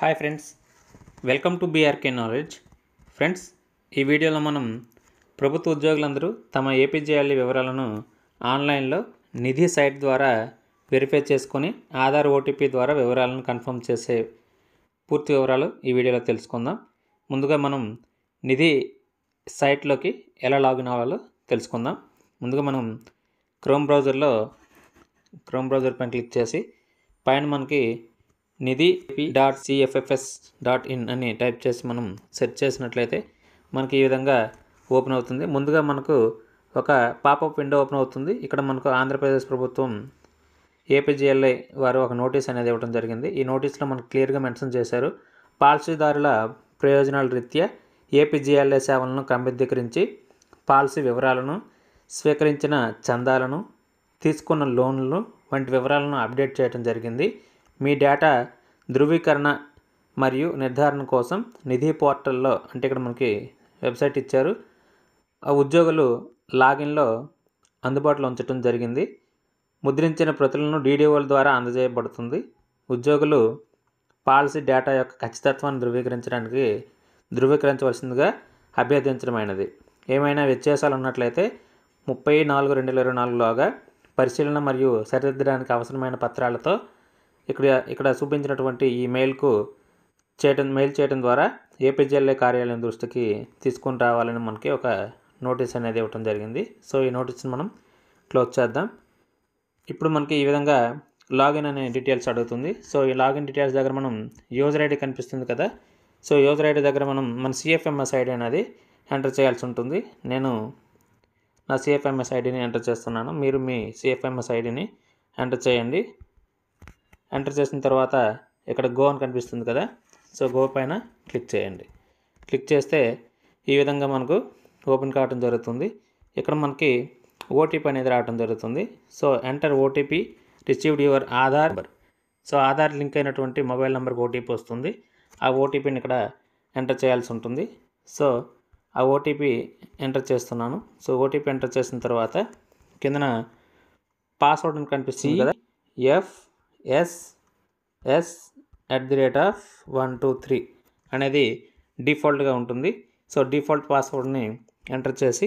hi friends welcome to BRK knowledge friends ఈ వీడియోలో మనం ప్రభుత్వ ఉద్యోగులందరూ తమ ఏపీజేఎల్ఈ వివరాలను ఆన్లైన్లో నిధి సైట్ ద్వారా వెరిఫై చేసుకొని ఆధార్ ఓటీపీ ద్వారా వివరాలను కన్ఫర్మ్ చేసే పూర్తి వివరాలు ఈ వీడియోలో తెలుసుకుందాం ముందుగా మనం నిధి సైట్లోకి ఎలా లాగిన్ అవ్వాలో తెలుసుకుందాం ముందుగా మనం క్రోమ్ బ్రౌజర్లో క్రోమ్ బ్రౌజర్ పైన క్లిక్ చేసి పైన మనకి Nidhi dot CFFS dot in అని టైప్ చేసి మనం సెర్చ్ చేసినట్లయితే మనకి ఈ విధంగా ఓపెన్ అవుతుంది ముందుగా మనకు ఒక పాపప్ విండో ఓపెన్ అవుతుంది ఇక్కడ మనకు ఆంధ్రప్రదేశ్ ప్రభుత్వం ఏపీజీఎల్ఐ వారు ఒక నోటీస్ అనేది ఇవ్వడం జరిగింది ఈ నోటీస్లో మనకు క్లియర్గా మెన్షన్ చేశారు పాలసీదారుల ప్రయోజనాల రీత్యా ఏపీజీఎల్ఐ సేవలను క్రమబద్ధీకరించి పాలసీ వివరాలను స్వీకరించిన చందాలను తీసుకున్న లోన్లు వంటి వివరాలను అప్డేట్ చేయడం జరిగింది మీ డేటా ధృవీకరణ మరియు నిర్ధారణ కోసం నిధి పోర్టల్లో అంటే ఇక్కడ మనకి వెబ్సైట్ ఇచ్చారు ఆ ఉద్యోగులు లాగిన్లో అందుబాటులో ఉంచడం జరిగింది ముద్రించిన ప్రతులను డీడీఓల ద్వారా అందజేయబడుతుంది ఉద్యోగులు పాలసీ డేటా యొక్క ఖచ్చితత్వాన్ని ధృవీకరించడానికి ధృవీకరించవలసిందిగా అభ్యర్థించడమైనది ఏమైనా వ్యత్యాసాలు ఉన్నట్లయితే ముప్పై నాలుగు రెండు వేల ఇరవై నాలుగులోగా పరిశీలన మరియు సరిదిద్దడానికి అవసరమైన పత్రాలతో ఇక్కడ ఇక్కడ చూపించినటువంటి ఈ మెయిల్కు చేయటం మెయిల్ చేయడం ద్వారా ఏపీజీఎల్ఏ కార్యాలయం దృష్టికి తీసుకొని రావాలని మనకి ఒక నోటీస్ అనేది ఇవ్వటం జరిగింది సో ఈ నోటీస్ని మనం క్లోజ్ చేద్దాం ఇప్పుడు మనకి ఈ విధంగా లాగిన్ అనే డీటెయిల్స్ అడుగుతుంది సో ఈ లాగిన్ డీటెయిల్స్ దగ్గర మనం యూజర్ ఐడి కనిపిస్తుంది కదా సో యూజర్ ఐడి దగ్గర మనం మన సిఎఫ్ఎంఎస్ ఐడి అనేది ఎంటర్ చేయాల్సి ఉంటుంది నేను నా సిఎఫ్ఎంఎస్ ఐడిని ఎంటర్ చేస్తున్నాను మీరు మీ సిఎఫ్ఎంఎస్ ఐడిని ఎంటర్ చేయండి ఎంటర్ చేసిన తర్వాత ఇక్కడ గో అని కనిపిస్తుంది కదా సో గో పైన క్లిక్ చేయండి క్లిక్ చేస్తే ఈ విధంగా మనకు ఓపెన్ కావటం జరుగుతుంది ఇక్కడ మనకి ఓటీపీ అనేది రావడం జరుగుతుంది so enter OTP received your Aadhaar number so Aadhaar link అయినటువంటి మొబైల్ నెంబర్కి ఓటీపీ వస్తుంది ఆ ఓటీపీని ఇక్కడ ఎంటర్ చేయాల్సి ఉంటుంది సో ఆ ఓటీపీ ఎంటర్ చేస్తున్నాను సో ఓటీపీ ఎంటర్ చేసిన తర్వాత కిందన పాస్వర్డ్ అని కనిపిస్తుంది కదా F S S at the rate of one two three అనేది డిఫాల్ట్గా ఉంటుంది సో డిఫాల్ట్ పాస్వర్డ్ని ఎంటర్ చేసి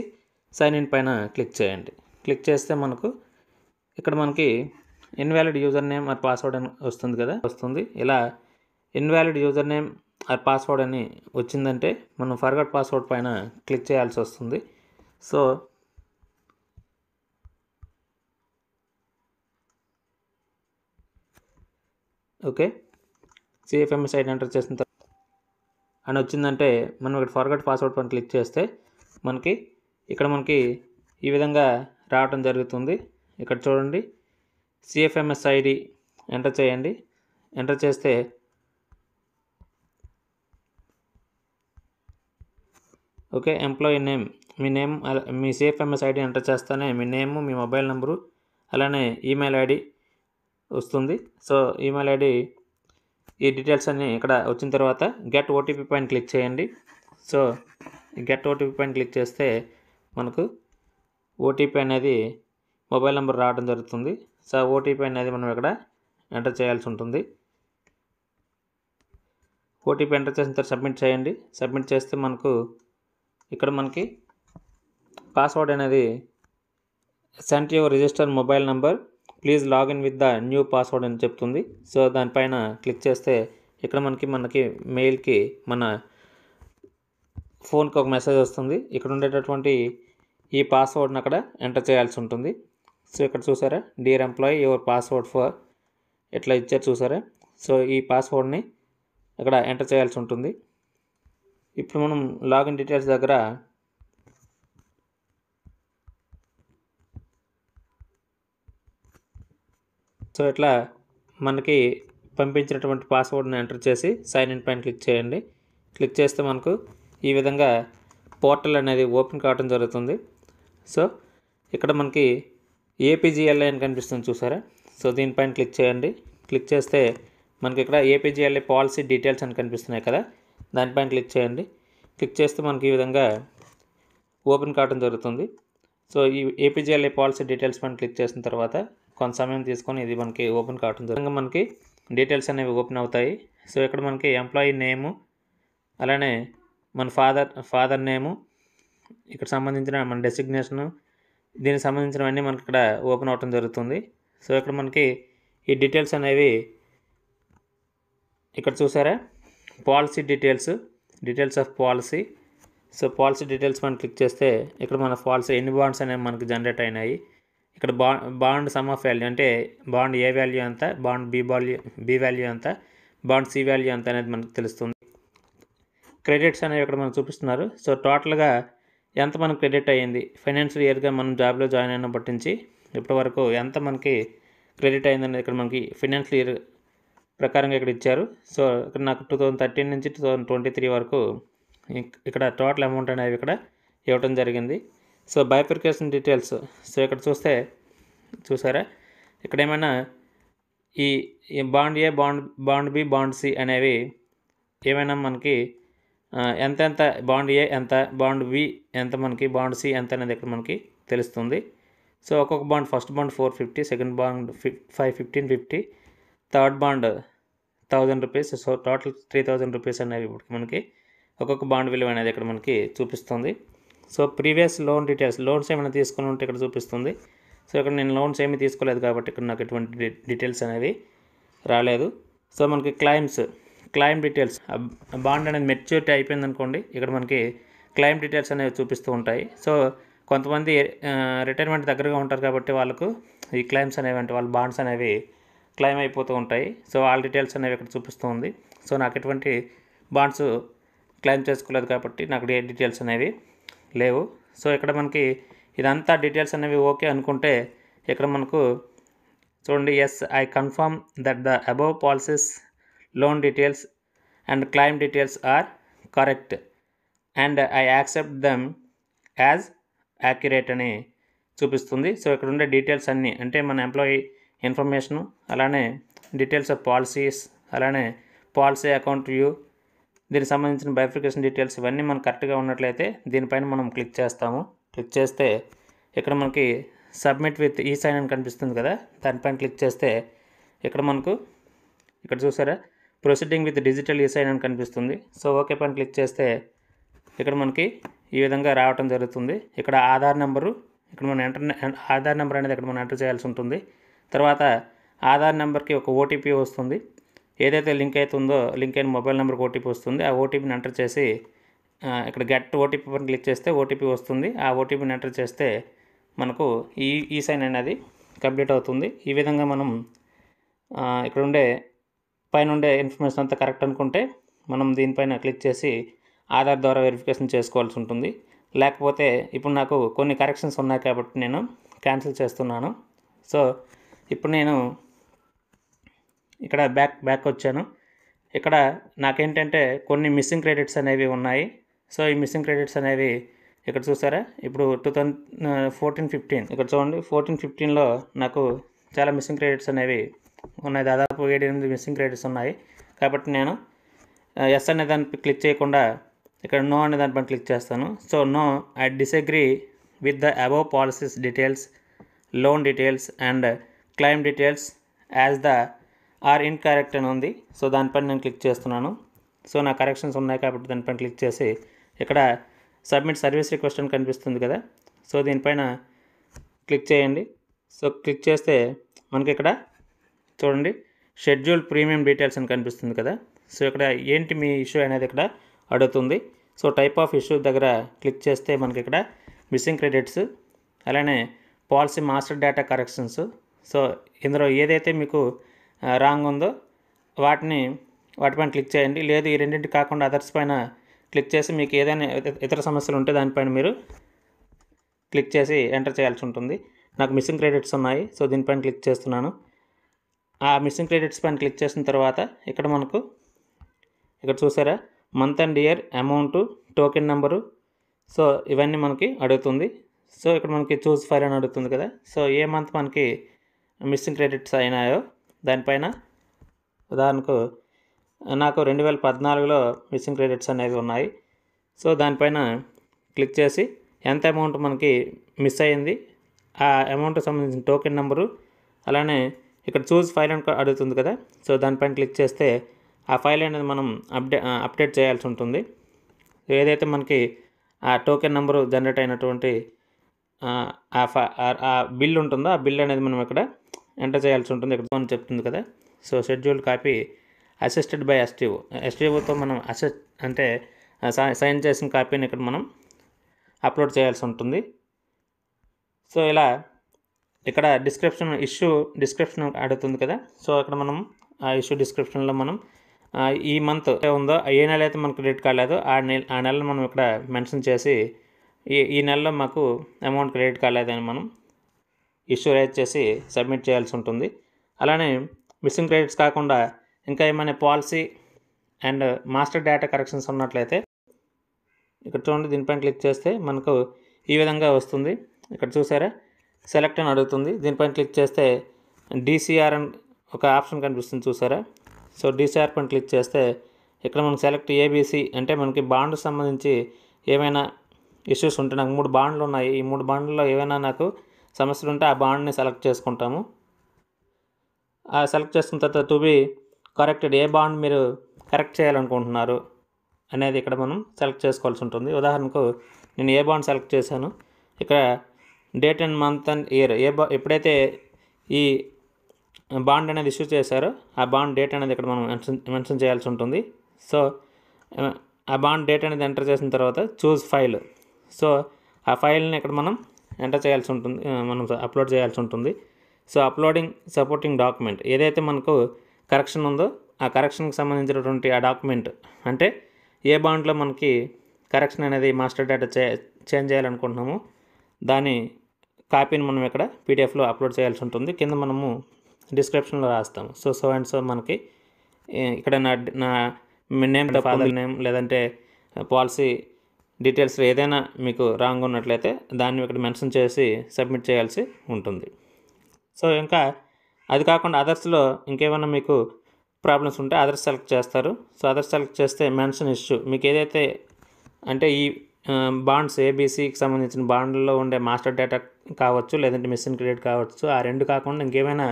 సైన్ ఇన్ పైన క్లిక్ చేయండి క్లిక్ చేస్తే మనకు ఇక్కడ మనకి invalid user name or password అని వస్తుంది కదా వస్తుంది ఇలా invalid user name or password అని వచ్చిందంటే మనం ఫర్గట్ పాస్వర్డ్ పైన క్లిక్ చేయాల్సి వస్తుంది so okay CFMS ID enter చేసిన తర్వాత అని వచ్చిందంటే మనం ఇక్కడ ఫార్గట్ పాస్వర్డ్ పని క్లిక్ చేస్తే మనకి ఇక్కడ మనకి ఈ విధంగా రావడం జరుగుతుంది ఇక్కడ చూడండి సిఎఫ్ఎంఎస్ ఐడి ఎంటర్ చేయండి ఎంటర్ చేస్తే ఓకే ఎంప్లాయీ నేమ్ మీ నేమ్ మీ సిఎఫ్ఎంఎస్ ఐడి ఎంటర్ చేస్తానే మీ నేమ్ మీ మొబైల్ నెంబరు అలానే ఈమెయిల్ ఐడి వస్తుంది సో ఈమెయిల్ ఐడి ఈ డీటెయిల్స్ అన్నీ ఇక్కడ వచ్చిన తర్వాత గెట్ ఓటీపీ పైన క్లిక్ చేయండి సో గెట్ ఓటీపీ పైన క్లిక్ చేస్తే మనకు ఓటీపీ అనేది మొబైల్ నెంబర్ రావడం జరుగుతుంది సో ఓటీపీ అనేది మనం ఇక్కడ ఎంటర్ చేయాల్సి ఉంటుంది ఓటీపీ ఎంటర్ చేసిన తర్వాత సబ్మిట్ చేయండి సబ్మిట్ చేస్తే మనకు ఇక్కడ మనకి పాస్వర్డ్ అనేది sent your register mobile number please login with the new password అని చెప్తుంది సో దానిపైన క్లిక్ చేస్తే ఇక్కడ మనకి మనకి మెయిల్కి మన ఫోన్కి ఒక మెసేజ్ వస్తుంది ఇక్కడ ఉండేటటువంటి ఈ పాస్వర్డ్ని అక్కడ ఎంటర్ చేయాల్సి ఉంటుంది సో ఇక్కడ చూసారా dear employee your password for ఇట్లా ఇచ్చారు చూసారా సో ఈ పాస్వర్డ్ని ఇక్కడ ఎంటర్ చేయాల్సి ఉంటుంది ఇప్పుడు మనం లాగిన్ డీటెయిల్స్ దగ్గర సో ఇట్లా మనకి పంపించినటువంటి పాస్వర్డ్ని ఎంటర్ చేసి సైన్ ఇన్ పైన క్లిక్ చేయండి క్లిక్ చేస్తే మనకు ఈ విధంగా పోర్టల్ అనేది ఓపెన్ కావడం జరుగుతుంది సో ఇక్కడ మనకి ఏపీజీఎల్ఐ అని కనిపిస్తుంది చూసారా సో దీనిపైన క్లిక్ చేయండి క్లిక్ చేస్తే మనకి ఇక్కడ ఏపీజీఎల్ఐ పాలసీ డీటెయిల్స్ అని కనిపిస్తున్నాయి కదా దానిపైన క్లిక్ చేయండి క్లిక్ చేస్తే మనకి ఈ విధంగా ఓపెన్ కావడం జరుగుతుంది సో ఈ ఏపీజీఎల్ఐ పాలసీ డీటెయిల్స్ పైన క్లిక్ చేసిన తర్వాత కొంత సమయం తీసుకొని ఇది మనకి ఓపెన్ కావటం జరుగుతుంది మనకి డీటెయిల్స్ అనేవి ఓపెన్ అవుతాయి సో ఇక్కడ మనకి ఎంప్లాయీ నేము అలానే మన ఫాదర్ ఫాదర్ నేము ఇక్కడ సంబంధించిన మన డెసిగ్నేషను దీనికి సంబంధించినవన్నీ మనకి ఇక్కడ ఓపెన్ అవటం జరుగుతుంది సో ఇక్కడ మనకి ఈ డీటెయిల్స్ అనేవి ఇక్కడ చూసారా policy details details of policy so policy details మనం క్లిక్ చేస్తే ఇక్కడ మన పాలసీ ఎన్ని బాండ్స్ అనేవి మనకి జనరేట్ అయినాయి ఇక్కడ బా బాండ్ సమ్ ఆఫ్ వాల్యూ అంటే బాండ్ ఏ వాల్యూ ఎంత bond B value B value ఎంత బాండ్ సి వాల్యూ ఎంత అనేది మనకు తెలుస్తుంది క్రెడిట్స్ అనేవి ఇక్కడ మనం చూపిస్తున్నారు సో టోటల్గా ఎంత మనకు క్రెడిట్ అయ్యింది ఫైనాన్షియల్ ఇయర్గా మనం జాబ్లో జాయిన్ అయినప్పటి నుంచి ఇప్పటి వరకు ఎంత మనకి క్రెడిట్ అనేది ఇక్కడ మనకి ఫైనాన్షియల్ ఇయర్ ప్రకారంగా ఇక్కడ ఇచ్చారు సో ఇక్కడ నాకు టూ థౌజండ్ థర్టీన్ నుంచి టూ థౌజండ్ ట్వంటీ త్రీ వరకు ఇక్కడ టోటల్ అమౌంట్ అనేవి ఇక్కడ ఇవ్వటం జరిగింది సో బైఫికేషన్ డీటెయిల్స్ సో ఇక్కడ చూస్తే చూసారా ఇక్కడ ఏమైనా ఈ bond A bond bond B bond C అనేవి ఏమైనా మనకి ఎంత ఎంత బాండ్ ఏ ఎంత బాండ్ బి ఎంత మనకి బాండ్ సి ఎంత అనేది ఇక్కడ మనకి తెలుస్తుంది సో ఒక్కొక్క bond first bond four fifty second bond five fifteen fifty third bond thousand rupees so total three thousand rupees అనేవి మనకి ఒక్కొక్క బాండ్ విలువ అనేది ఇక్కడ మనకి చూపిస్తుంది so previous loan details loans ఏమైనా తీసుకుని ఉంటే ఇక్కడ చూపిస్తుంది సో ఇక్కడ నేను లోన్స్ ఏమీ తీసుకోలేదు కాబట్టి ఇక్కడ నాకు ఎటువంటి డీటెయిల్స్ అనేది రాలేదు సో మనకి క్లైమ్స్ క్లైమ్ డీటెయిల్స్ బాండ్ అనేది మెచ్యూరిటీ అయిపోయింది అనుకోండి ఇక్కడ మనకి క్లైమ్ డీటెయిల్స్ అనేవి చూపిస్తూ ఉంటాయి సో కొంతమంది రిటైర్మెంట్ దగ్గరగా ఉంటారు కాబట్టి వాళ్ళకు ఈ క్లైమ్స్ అనేవి అంటే వాళ్ళ బాండ్స్ అనేవి క్లైమ్ అయిపోతూ ఉంటాయి సో వాళ్ళ డీటెయిల్స్ అనేవి ఇక్కడ చూపిస్తూ ఉంది సో నాకు ఎటువంటి బాండ్స్ క్లైమ్ చేసుకోలేదు కాబట్టి నాకు డీటెయిల్స్ అనేవి లేవు సో ఇక్కడ మనకి ఇదంతా డీటెయిల్స్ అనేవి ఓకే అనుకుంటే ఇక్కడ మనకు చూడండి yes I confirm that the above policies loan details and claim details are correct and I accept them as accurate అని చూపిస్తుంది సో ఇక్కడ ఉండే డీటెయిల్స్ అన్నీ అంటే మన ఎంప్లాయీ ఇన్ఫర్మేషను అలానే డీటెయిల్స్ ఆఫ్ పాలసీస్ అలానే పాలసీ అకౌంట్ వ్యూ దీనికి సంబంధించిన బైఫికేషన్ డీటెయిల్స్ ఇవన్నీ మనం కరెక్ట్గా ఉన్నట్లయితే దీనిపైన మనం క్లిక్ చేస్తాము క్లిక్ చేస్తే ఇక్కడ మనకి సబ్మిట్ విత్ ఈ సైన్ అని కనిపిస్తుంది కదా దానిపైన క్లిక్ చేస్తే ఇక్కడ మనకు ఇక్కడ చూసారా proceeding with digital e sign అని కనిపిస్తుంది సో ఓకే పైన క్లిక్ చేస్తే ఇక్కడ మనకి ఈ విధంగా రావటం జరుగుతుంది ఇక్కడ ఆధార్ నెంబరు ఇక్కడ మనం ఎంటర్ ఆధార్ నెంబర్ అనేది ఇక్కడ మనం ఎంటర్ చేయాల్సి ఉంటుంది తర్వాత ఆధార్ నెంబర్కి ఒక ఓటీపీ వస్తుంది ఏదైతే లింక్ అవుతుందో లింక్ అయిన మొబైల్ నెంబర్కి ఓటీపీ వస్తుంది ఆ ఓటీపీని ఎంటర్ చేసి ఇక్కడ గెట్ ఓటీపీ పని క్లిక్ చేస్తే ఓటీపీ వస్తుంది ఆ ఓటీపీని ఎంటర్ చేస్తే మనకు ఈ ఈ సైన్ అనేది కంప్లీట్ అవుతుంది ఈ విధంగా మనం ఇక్కడ ఉండే పైన ఉండే ఇన్ఫర్మేషన్ అంతా కరెక్ట్ అనుకుంటే మనం దీనిపైన క్లిక్ చేసి ఆధార్ ద్వారా వెరిఫికేషన్ చేసుకోవాల్సి ఉంటుంది లేకపోతే ఇప్పుడు నాకు కొన్ని కరెక్షన్స్ ఉన్నాయి కాబట్టి నేను క్యాన్సిల్ చేస్తున్నాను సో ఇప్పుడు నేను ఇక్కడ బ్యాక్ బ్యాక్ వచ్చాను ఇక్కడ నాకేంటంటే కొన్ని మిస్సింగ్ క్రెడిట్స్ అనేవి ఉన్నాయి సో ఈ మిస్సింగ్ క్రెడిట్స్ అనేవి ఇక్కడ చూసారా ఇప్పుడు టూ థౌజండ్ ఫోర్టీన్ ఫిఫ్టీన్ ఇక్కడ చూడండి ఫోర్టీన్ ఫిఫ్టీన్లో నాకు చాలా మిస్సింగ్ క్రెడిట్స్ అనేవి ఉన్నాయి దాదాపు ఏడు ఎనిమిది మిస్సింగ్ క్రెడిట్స్ ఉన్నాయి కాబట్టి నేను ఎస్ అనే దానిపై క్లిక్ చేయకుండా ఇక్కడ నో అనే దానిపైన క్లిక్ చేస్తాను so no I disagree with the above policies details loan details and claim details as the are incorrect అని ఉంది సో దానిపైన నేను క్లిక్ చేస్తున్నాను సో నా కరెక్షన్స్ ఉన్నాయి కాబట్టి దానిపైన క్లిక్ చేసి ఇక్కడ సబ్మిట్ సర్వీస్ రిక్వెస్ట్ అని కనిపిస్తుంది కదా సో దీనిపైన క్లిక్ చేయండి సో క్లిక్ చేస్తే మనకి ఇక్కడ చూడండి షెడ్యూల్ ప్రీమియం డీటెయిల్స్ అని కనిపిస్తుంది కదా సో ఇక్కడ ఏంటి మీ ఇష్యూ అనేది ఇక్కడ అడుగుతుంది సో టైప్ ఆఫ్ ఇష్యూ దగ్గర క్లిక్ చేస్తే మనకి ఇక్కడ మిస్సింగ్ క్రెడిట్స్ అలానే policy master data corrections so ఇందులో ఏదైతే మీకు రాంగ్ ఉందో వాటిని వాటిపైన క్లిక్ చేయండి లేదు ఈ రెండింటి కాకుండా అదర్స్ పైన క్లిక్ చేసి మీకు ఏదైనా ఇతర సమస్యలు ఉంటే దానిపైన మీరు క్లిక్ చేసి ఎంటర్ చేయాల్సి ఉంటుంది నాకు మిస్సింగ్ క్రెడిట్స్ ఉన్నాయి సో దీనిపైన క్లిక్ చేస్తున్నాను ఆ మిస్సింగ్ క్రెడిట్స్ పైన క్లిక్ చేసిన తర్వాత ఇక్కడ మనకు ఇక్కడ చూసారా month and year amount token number so ఇవన్నీ మనకి అడుగుతుంది సో ఇక్కడ మనకి చూస్ ఫైర్ అని అడుగుతుంది కదా సో ఏ మంత్ మనకి మిస్సింగ్ క్రెడిట్స్ అయినాయో దానిపైన ఉదాహరణకు నాకు రెండు వేల పద్నాలుగులో మిస్సింగ్ క్రెడిట్స్ అనేవి ఉన్నాయి సో దానిపైన క్లిక్ చేసి ఎంత అమౌంట్ మనకి మిస్ అయ్యింది ఆ అమౌంట్కి సంబంధించిన టోకెన్ నెంబరు అలానే ఇక్కడ చూస్ ఫైల్ అని అడుగుతుంది కదా సో దానిపైన క్లిక్ చేస్తే ఆ ఫైల్ అనేది మనం అప్డే అప్డేట్ చేయాల్సి ఉంటుంది ఏదైతే మనకి ఆ టోకెన్ నెంబరు జనరేట్ అయినటువంటి ఆ బిల్ ఉంటుందో ఆ బిల్ అనేది మనం ఇక్కడ ఎంటర్ చేయాల్సి ఉంటుంది ఇక్కడ అని చెప్తుంది కదా so schedule copy assisted by STO ఎస్టీఓతో మనం అసిస్ట్ అంటే సైన్ చేసిన కాపీని ఇక్కడ మనం అప్లోడ్ చేయాల్సి ఉంటుంది సో ఇలా ఇక్కడ డిస్క్రిప్షన్ ఇష్యూ డిస్క్రిప్షన్ అడుగుతుంది కదా సో అక్కడ మనం ఆ ఇష్యూ డిస్క్రిప్షన్లో మనం ఈ మంత్ ఉందో ఏ నెల అయితే మనకు క్రెడిట్ కాలేదు ఆ నెల ఆ నెల మనం ఇక్కడ మెన్షన్ చేసి ఈ ఈ నెలలో మాకు అమౌంట్ క్రెడిట్ కాలేదని మనం ఇష్యూ రైజ్ చేసి సబ్మిట్ చేయాల్సి ఉంటుంది అలానే మిస్సింగ్ క్రెడిట్స్ కాకుండా ఇంకా ఏమైనా policy and master data corrections ఉన్నట్లయితే ఇక్కడ చూడండి దీనిపైన క్లిక్ చేస్తే మనకు ఈ విధంగా వస్తుంది ఇక్కడ చూసారా సెలెక్ట్ అని అడుగుతుంది దీనిపైన క్లిక్ చేస్తే డీసీఆర్ అని ఒక ఆప్షన్ కనిపిస్తుంది చూసారా సో డీసీఆర్ పైన క్లిక్ చేస్తే ఇక్కడ మనం సెలెక్ట్ ఏబీసీ అంటే మనకి బాండ్ సంబంధించి ఏమైనా ఇష్యూస్ ఉంటే నాకు మూడు బాండ్లు ఉన్నాయి ఈ మూడు బాండ్లలో ఏమైనా నాకు సమస్యలు ఉంటే ఆ బాండ్ని సెలెక్ట్ చేసుకుంటాము ఆ సెలెక్ట్ చేసుకున్న తర్వాత టు బి కరెక్టెడ్ ఏ బాండ్ మీరు కరెక్ట్ చేయాలనుకుంటున్నారు అనేది ఇక్కడ మనం సెలెక్ట్ చేసుకోవాల్సి ఉంటుంది ఉదాహరణకు నేను ఏ బాండ్ సెలెక్ట్ చేశాను ఇక్కడ date and month and year ఏ బా ఎప్పుడైతే ఈ బాండ్ అనేది ఇష్యూ చేశారో ఆ బాండ్ డేట్ అనేది ఇక్కడ మనం మెన్షన్ మెన్షన్ చేయాల్సి ఉంటుంది సో ఆ బాండ్ డేట్ అనేది ఎంటర్ చేసిన తర్వాత చూస్ ఫైల్ సో ఆ ఫైల్ని ఇక్కడ మనం ఎంటర్ చేయాల్సి ఉంటుంది మనం అప్లోడ్ చేయాల్సి ఉంటుంది సో అప్లోడింగ్ సపోర్టింగ్ డాక్యుమెంట్ ఏదైతే మనకు కరెక్షన్ ఉందో ఆ కరెక్షన్కి సంబంధించినటువంటి ఆ డాక్యుమెంట్ అంటే ఏ బాండ్లో మనకి కరెక్షన్ అనేది మాస్టర్ డేటా చే చేంజ్ చేయాలనుకుంటున్నామో దాని కాపీని మనం ఇక్కడ పీడిఎఫ్లో అప్లోడ్ చేయాల్సి ఉంటుంది కింద మనము డిస్క్రిప్షన్లో రాస్తాము సో సో అండ్ సో మనకి ఇక్కడ నా నా నేమ్ ఫాదర్ నేమ్ లేదంటే పాలసీ డీటెయిల్స్ ఏదైనా మీకు రాంగ్ ఉన్నట్లయితే దాన్ని ఇక్కడ మెన్షన్ చేసి సబ్మిట్ చేయాల్సి ఉంటుంది సో ఇంకా అది కాకుండా అదర్స్లో ఇంకేమైనా మీకు ప్రాబ్లమ్స్ ఉంటే అదర్స్ సెలెక్ట్ చేస్తారు సో అదర్స్ సెలెక్ట్ చేస్తే మెన్షన్ ఇష్యూ మీకు ఏదైతే అంటే ఈ బాండ్స్ ఏబీసీకి సంబంధించిన బాండ్లో ఉండే మాస్టర్ డేటా కావచ్చు లేదంటే మిషన్ క్రియేట్ కావచ్చు ఆ రెండు కాకుండా ఇంకేమైనా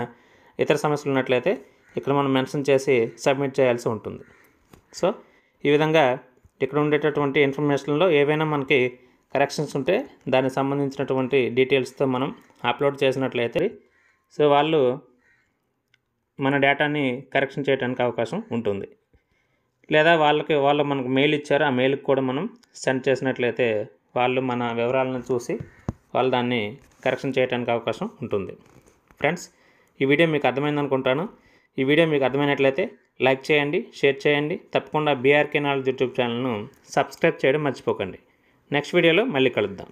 ఇతర సమస్యలు ఉన్నట్లయితే ఇక్కడ మనం మెన్షన్ చేసి సబ్మిట్ చేయాల్సి ఉంటుంది సో ఈ విధంగా ఇక్కడ ఉండేటటువంటి ఇన్ఫర్మేషన్లో ఏవైనా మనకి కరెక్షన్స్ ఉంటే దానికి సంబంధించినటువంటి డీటెయిల్స్తో మనం అప్లోడ్ చేసినట్లయితే సో వాళ్ళు మన డేటాని కరెక్షన్ చేయడానికి అవకాశం ఉంటుంది లేదా వాళ్ళకి వాళ్ళు మనకు మెయిల్ ఇచ్చారు ఆ మెయిల్కి కూడా మనం సెండ్ చేసినట్లయితే వాళ్ళు మన వివరాలను చూసి వాళ్ళు దాన్ని కరెక్షన్ చేయడానికి అవకాశం ఉంటుంది ఫ్రెండ్స్ ఈ వీడియో మీకు అర్థమైంది అనుకుంటాను ఈ వీడియో మీకు అర్థమైనట్లయితే లైక్ చేయండి షేర్ చేయండి తప్పకుండా బీఆర్కే నాలెడ్జ్ యూట్యూబ్ ఛానల్ను సబ్స్క్రైబ్ చేయడం మర్చిపోకండి నెక్స్ట్ వీడియోలో మళ్ళీ కలుద్దాం